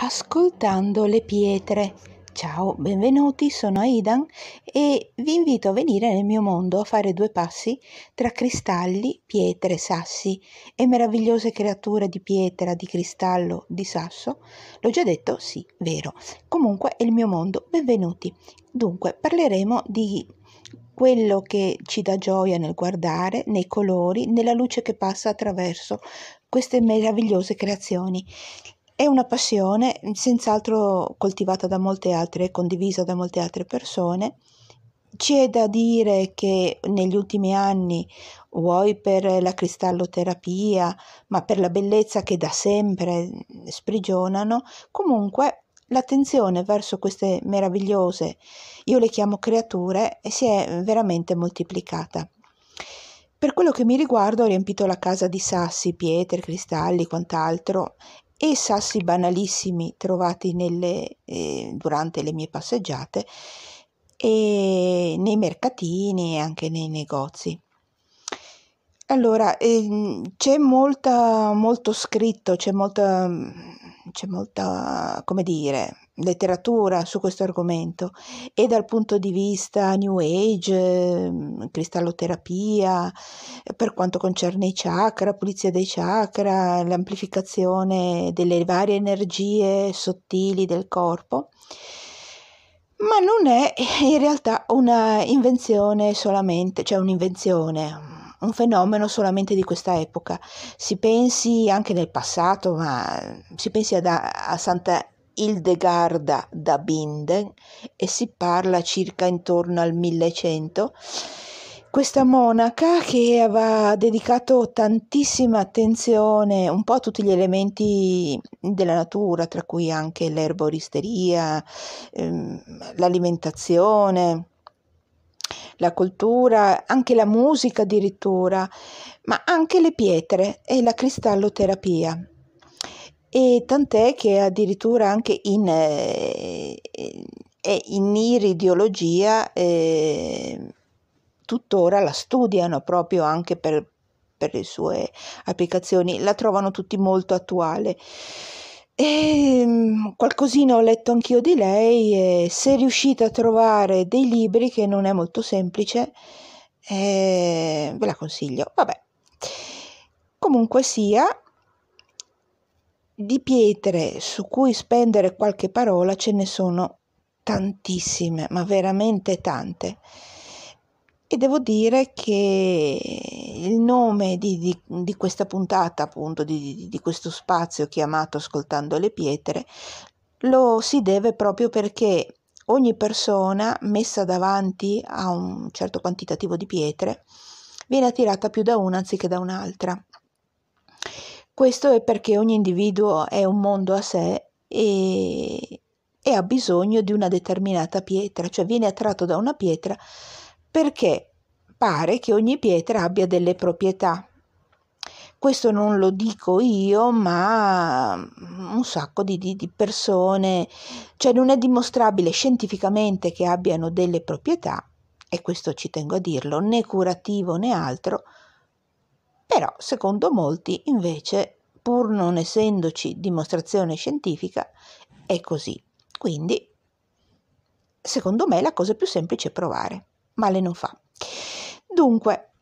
ascoltando le pietre. Ciao, benvenuti, sono Aidan e vi invito a venire nel mio mondo a fare due passi tra cristalli, pietre, sassi e meravigliose creature di pietra, di cristallo, di sasso. L'ho già detto? Sì, vero. Comunque è il mio mondo, benvenuti. Dunque, parleremo di quello che ci dà gioia nel guardare, nei colori, nella luce che passa attraverso queste meravigliose creazioni. È una passione senz'altro coltivata da molte altre condivisa da molte altre persone. C'è da dire che negli ultimi anni, vuoi per la cristalloterapia, ma per la bellezza che da sempre sprigionano, comunque l'attenzione verso queste meravigliose, io le chiamo creature, si è veramente moltiplicata. Per quello che mi riguarda ho riempito la casa di sassi, pietre, cristalli, quant'altro e sassi banalissimi trovati nelle, eh, durante le mie passeggiate e nei mercatini e anche nei negozi. Allora, ehm, c'è molta, molto scritto, c'è molta, c'è molta, come dire, letteratura su questo argomento e dal punto di vista New Age, ehm, cristalloterapia, eh, per quanto concerne i chakra, pulizia dei chakra, l'amplificazione delle varie energie sottili del corpo. Ma non è in realtà una invenzione solamente, cioè un'invenzione, un fenomeno solamente di questa epoca. Si pensi anche nel passato, ma si pensi ad, a Santa Hildegarda da Binden e si parla circa intorno al 1100. Questa monaca che aveva dedicato tantissima attenzione un po' a tutti gli elementi della natura, tra cui anche l'erboristeria, ehm, l'alimentazione, la cultura, anche la musica addirittura, ma anche le pietre e la cristalloterapia e tant'è che addirittura anche in, eh, eh, eh in iridiologia eh, tuttora la studiano proprio anche per, per, le sue applicazioni, la trovano tutti molto attuale. E, ehm, qualcosina ho letto anch'io di lei e se riuscite a trovare dei libri che non è molto semplice eh, ve la consiglio vabbè comunque sia di pietre su cui spendere qualche parola ce ne sono tantissime, ma veramente tante. E devo dire che il nome di, di, di questa puntata, appunto, di, di, questo spazio chiamato Ascoltando le pietre, lo si deve proprio perché ogni persona messa davanti a un certo quantitativo di pietre viene attirata più da una anziché da un'altra. Questo è perché ogni individuo è un mondo a sé e, e ha bisogno di una determinata pietra, cioè viene attratto da una pietra perché pare che ogni pietra abbia delle proprietà. Questo non lo dico io, ma un sacco di, di, di, persone, cioè non è dimostrabile scientificamente che abbiano delle proprietà, e questo ci tengo a dirlo, né curativo né altro, però, secondo molti, invece, pur non essendoci dimostrazione scientifica, è così. Quindi, secondo me, la cosa più semplice è provare. Male non fa. Dunque,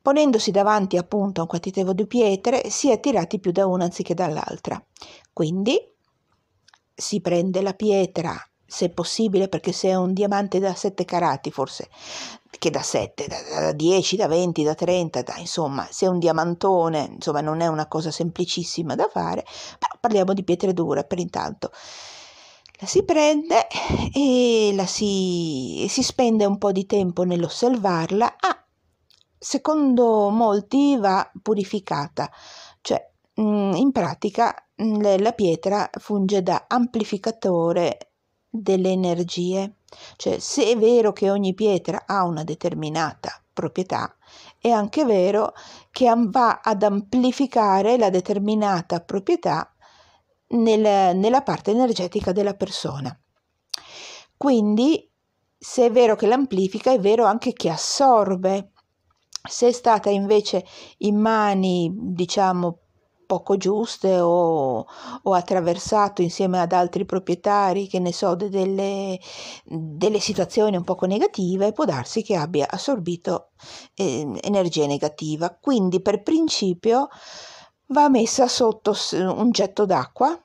ponendosi davanti appunto a un quantitativo di pietre, si è attirati più da una anziché dall'altra. Quindi si prende la pietra se possibile, perché se è un diamante da 7 carati, forse che da 7, da, da 10, da 20, da 30, da, insomma, se è un diamantone, insomma, non è una cosa semplicissima da fare, però parliamo di pietre dure per intanto. La si prende e la si, si spende un po' di tempo nell'osservarla. Ah, secondo molti va purificata, cioè mm, in pratica la pietra funge da amplificatore delle energie? Cioè, se è vero che ogni pietra ha una determinata proprietà, è anche vero che va ad amplificare la determinata proprietà nel, nella parte energetica della persona. Quindi, se è vero che l'amplifica, è vero anche che assorbe. Se è stata invece in mani, diciamo, poco giuste o, o attraversato insieme ad altri proprietari, che ne so, delle, delle situazioni un poco negative, può darsi che abbia assorbito eh, energia negativa. Quindi per principio va messa sotto un getto d'acqua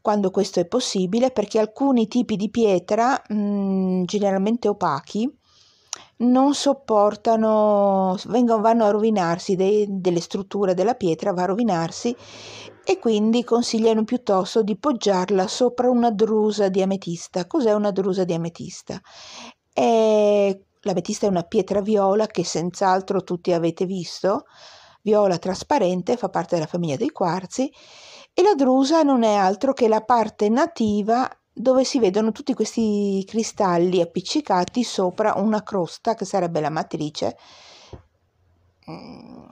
quando questo è possibile, perché alcuni tipi di pietra, mh, mhmm, generalmente opachi, non sopportano, vengono, vanno a rovinarsi dei, delle strutture della pietra, va a rovinarsi e quindi consigliano piuttosto di poggiarla sopra una drusa di ametista. Cos'è una drusa di ametista? È, l'ametista è una pietra viola che senz'altro tutti avete visto, viola trasparente, fa parte della famiglia dei quarzi e la drusa non è altro che la parte nativa dove si vedono tutti questi cristalli appiccicati sopra una crosta che sarebbe la matrice mm,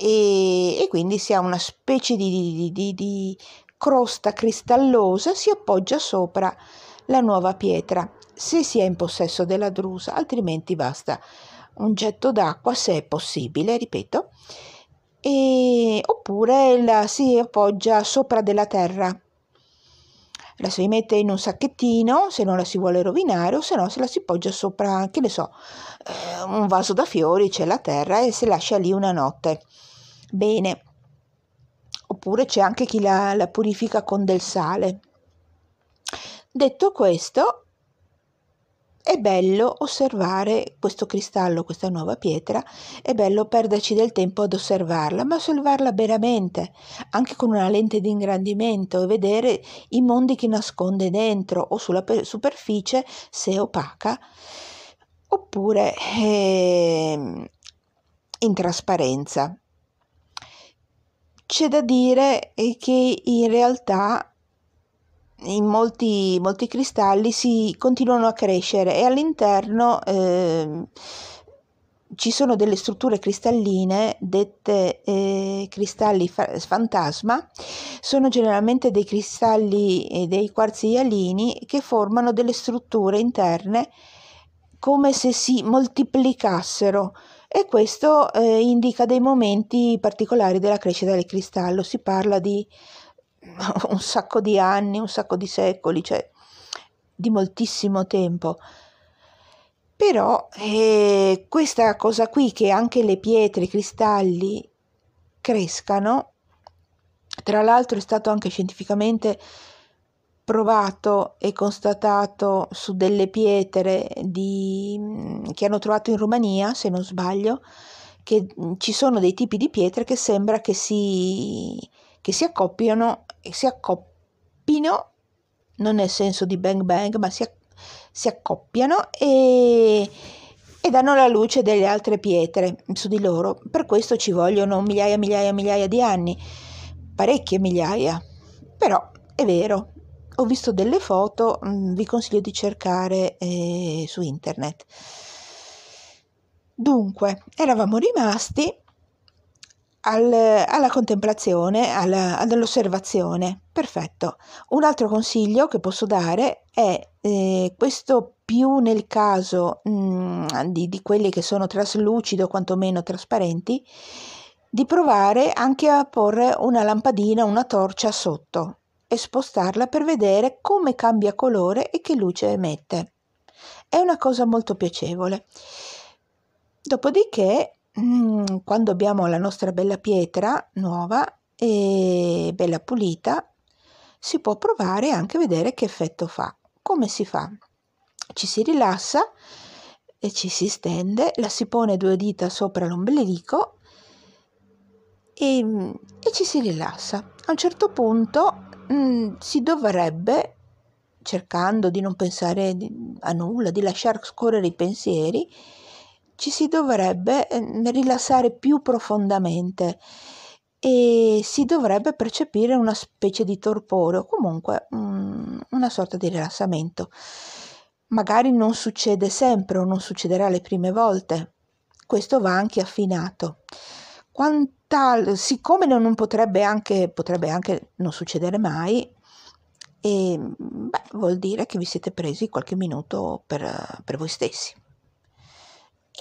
e, e quindi si ha una specie di, di, di, di, crosta cristallosa si appoggia sopra la nuova pietra se si è in possesso della drusa altrimenti basta un getto d'acqua se è possibile ripeto e, oppure la si appoggia sopra della terra la si mette in un sacchettino se non la si vuole rovinare o se no se la si poggia sopra, che ne so, eh, un vaso da fiori, c'è la terra e se lascia lì una notte. Bene. Oppure c'è anche chi la, la purifica con del sale. Detto questo, è bello osservare questo cristallo, questa nuova pietra, è bello perderci del tempo ad osservarla, ma osservarla veramente, anche con una lente di ingrandimento e vedere i mondi che nasconde dentro o sulla superficie se opaca, oppure eh, in trasparenza. C'è da dire eh, che in realtà in molti, molti cristalli si continuano a crescere e all'interno eh, ci sono delle strutture cristalline dette eh, cristalli fa- fantasma, sono generalmente dei cristalli e dei quarzi ialini che formano delle strutture interne come se si moltiplicassero e questo eh, indica dei momenti particolari della crescita del cristallo, si parla di un sacco di anni, un sacco di secoli, cioè di moltissimo tempo. Però eh, questa cosa qui che anche le pietre, i cristalli crescano, tra l'altro è stato anche scientificamente provato e constatato su delle pietre di, mm, che hanno trovato in Romania, se non sbaglio, che mm, ci sono dei tipi di pietre che sembra che si che si accoppiano e si accoppino, non nel senso di bang bang, ma si, si accoppiano e, e danno la luce delle altre pietre su di loro. Per questo ci vogliono migliaia, migliaia, migliaia di anni, parecchie migliaia. Però è vero, ho visto delle foto, mm, vi consiglio di cercare eh, su internet. Dunque, eravamo rimasti al, alla contemplazione, al, all'osservazione. Perfetto. Un altro consiglio che posso dare è eh, questo più nel caso mh, mm, di, di quelli che sono traslucido, quantomeno trasparenti, di provare anche a porre una lampadina, una torcia sotto e spostarla per vedere come cambia colore e che luce emette. È una cosa molto piacevole. Dopodiché Mm, quando abbiamo la nostra bella pietra nuova e bella pulita si può provare anche a vedere che effetto fa come si fa ci si rilassa e ci si stende la si pone due dita sopra l'ombelico e, e ci si rilassa a un certo punto mh, mm, si dovrebbe cercando di non pensare a nulla di lasciare scorrere i pensieri ci si dovrebbe eh, rilassare più profondamente e si dovrebbe percepire una specie di torpore o comunque um, una sorta di rilassamento. Magari non succede sempre o non succederà le prime volte. Questo va anche affinato. Quanta, siccome non potrebbe anche, potrebbe anche non succedere mai, e, beh, vuol dire che vi siete presi qualche minuto per, per voi stessi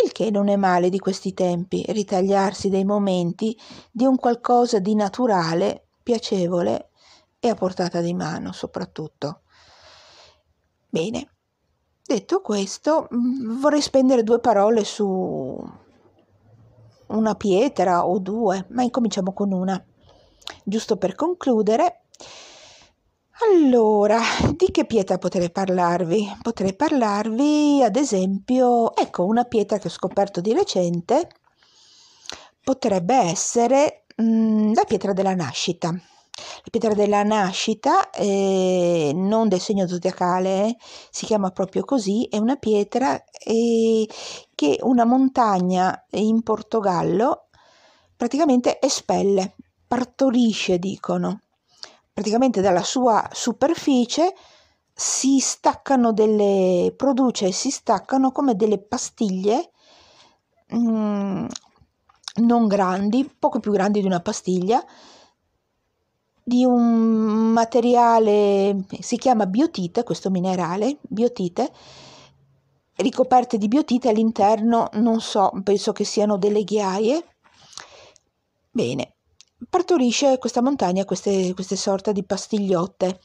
il che non è male di questi tempi, ritagliarsi dei momenti di un qualcosa di naturale, piacevole e a portata di mano soprattutto. Bene, detto questo, mm, vorrei spendere due parole su una pietra o due, ma incominciamo con una. Giusto per concludere, allora, di che pietra potrei parlarvi? Potrei parlarvi, ad esempio, ecco, una pietra che ho scoperto di recente potrebbe essere mh, mm, la pietra della nascita. La pietra della nascita, eh, non del segno zodiacale, eh, si chiama proprio così, è una pietra eh, che una montagna in Portogallo praticamente espelle, partorisce, dicono praticamente dalla sua superficie si staccano delle produce si staccano come delle pastiglie mh, mm, non grandi poco più grandi di una pastiglia di un materiale si chiama biotite questo minerale biotite ricoperte di biotite all'interno non so penso che siano delle ghiaie bene partorisce questa montagna queste, queste sorta di pastigliotte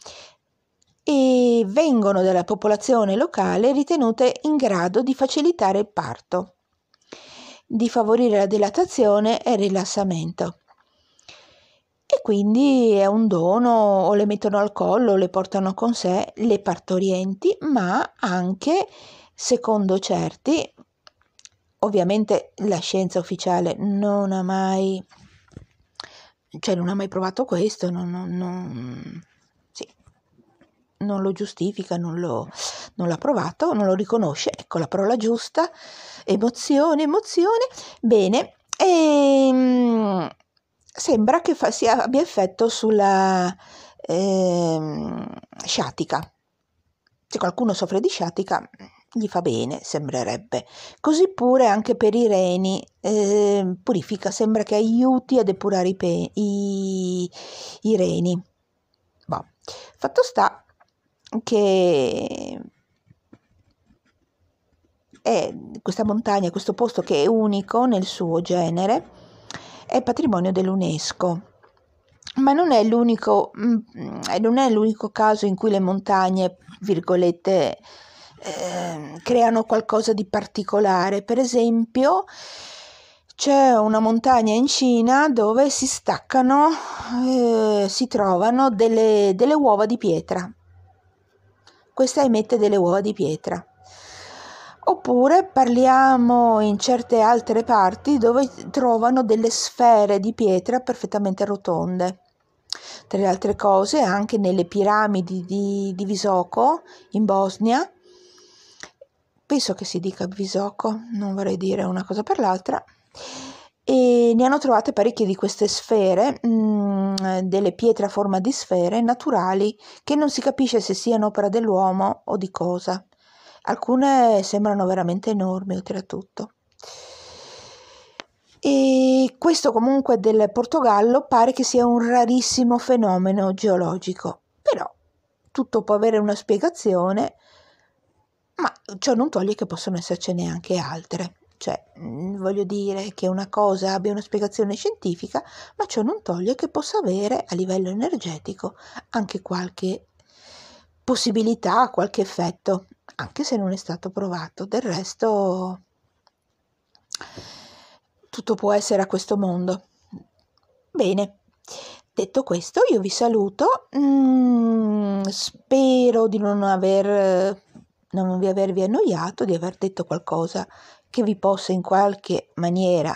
e vengono dalla popolazione locale ritenute in grado di facilitare il parto, di favorire la dilatazione e il rilassamento. E quindi è un dono, o le mettono al collo, le portano con sé le partorienti, ma anche, secondo certi, ovviamente la scienza ufficiale non ha mai cioè non ha mai provato questo, non, non, non, sì, non lo giustifica, lo, non, l'ha provato, non lo riconosce, ecco la parola giusta, emozione, emozione, bene, e, ehm, sembra che fa, sia, abbia effetto sulla eh, sciatica, se qualcuno soffre di sciatica gli fa bene, sembrerebbe. Così pure anche per i reni eh, purifica, sembra che aiuti a depurare i, pe- i, i reni. Boh. Fatto sta che è questa montagna, questo posto che è unico nel suo genere, è patrimonio dell'UNESCO. Ma non è, l'unico, mm, mm, non è l'unico caso in cui le montagne, virgolette, eh, creano qualcosa di particolare. Per esempio, c'è una montagna in Cina dove si staccano, eh, si trovano delle, delle uova di pietra. Questa emette delle uova di pietra. Oppure parliamo in certe altre parti dove trovano delle sfere di pietra perfettamente rotonde. Tra le altre cose, anche nelle piramidi di, di Visoko in Bosnia penso che si dica bisocco, non vorrei dire una cosa per l'altra, e ne hanno trovate parecchie di queste sfere, mh, mm, delle pietre a forma di sfere naturali che non si capisce se siano opera dell'uomo o di cosa. Alcune sembrano veramente enormi oltretutto. E questo comunque del Portogallo pare che sia un rarissimo fenomeno geologico, però tutto può avere una spiegazione ma eh, ciò non toglie che possono essercene anche altre. Cioè, mm, voglio dire che una cosa abbia una spiegazione scientifica, ma ciò non toglie che possa avere a livello energetico anche qualche possibilità, qualche effetto, anche se non è stato provato. Del resto, tutto può essere a questo mondo. Bene, detto questo, io vi saluto. Mm, spero di non aver non avervi annoiato, di aver detto qualcosa che vi possa in qualche maniera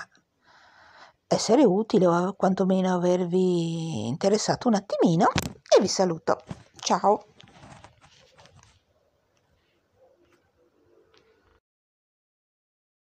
essere utile o quantomeno avervi interessato un attimino e vi saluto. Ciao!